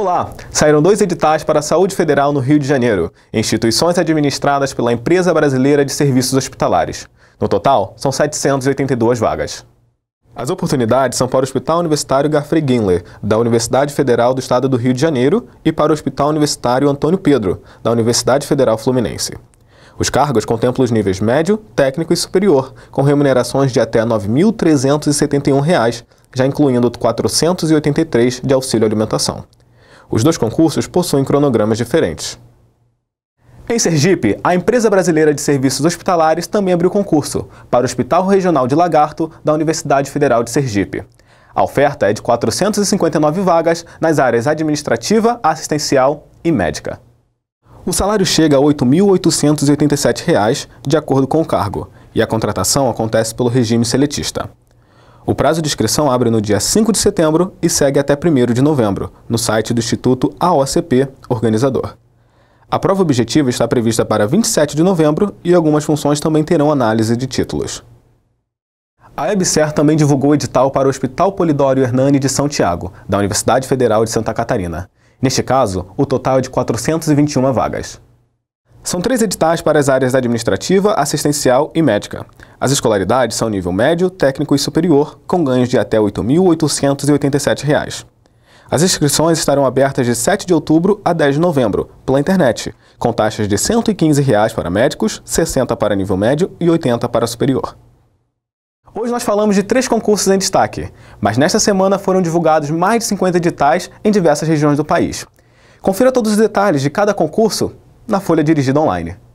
Olá! Saíram dois editais para a saúde federal no Rio de Janeiro, instituições administradas pela Empresa Brasileira de Serviços Hospitalares. No total, são 782 vagas. As oportunidades são para o Hospital Universitário Garfrey Ginler, da Universidade Federal do Estado do Rio de Janeiro, e para o Hospital Universitário Antônio Pedro, da Universidade Federal Fluminense. Os cargos contemplam os níveis médio, técnico e superior, com remunerações de até R$ 9.371, já incluindo R$ 483 de auxílio alimentação. Os dois concursos possuem cronogramas diferentes. Em Sergipe, a empresa brasileira de serviços hospitalares também abriu concurso para o Hospital Regional de Lagarto da Universidade Federal de Sergipe. A oferta é de 459 vagas nas áreas administrativa, assistencial e médica. O salário chega a R$ 8.887, de acordo com o cargo, e a contratação acontece pelo regime seletista. O prazo de inscrição abre no dia 5 de setembro e segue até 1 de novembro, no site do Instituto AOCP, organizador. A prova objetiva está prevista para 27 de novembro e algumas funções também terão análise de títulos. A EBSER também divulgou o edital para o Hospital Polidório Hernani de São Tiago, da Universidade Federal de Santa Catarina. Neste caso, o total é de 421 vagas. São três editais para as áreas administrativa, assistencial e médica. As escolaridades são nível médio, técnico e superior, com ganhos de até R$ 8.887. As inscrições estarão abertas de 7 de outubro a 10 de novembro, pela internet, com taxas de R$ 115 para médicos, R$ 60 para nível médio e R$ 80 para superior. Hoje nós falamos de três concursos em destaque, mas nesta semana foram divulgados mais de 50 editais em diversas regiões do país. Confira todos os detalhes de cada concurso na Folha Dirigida Online.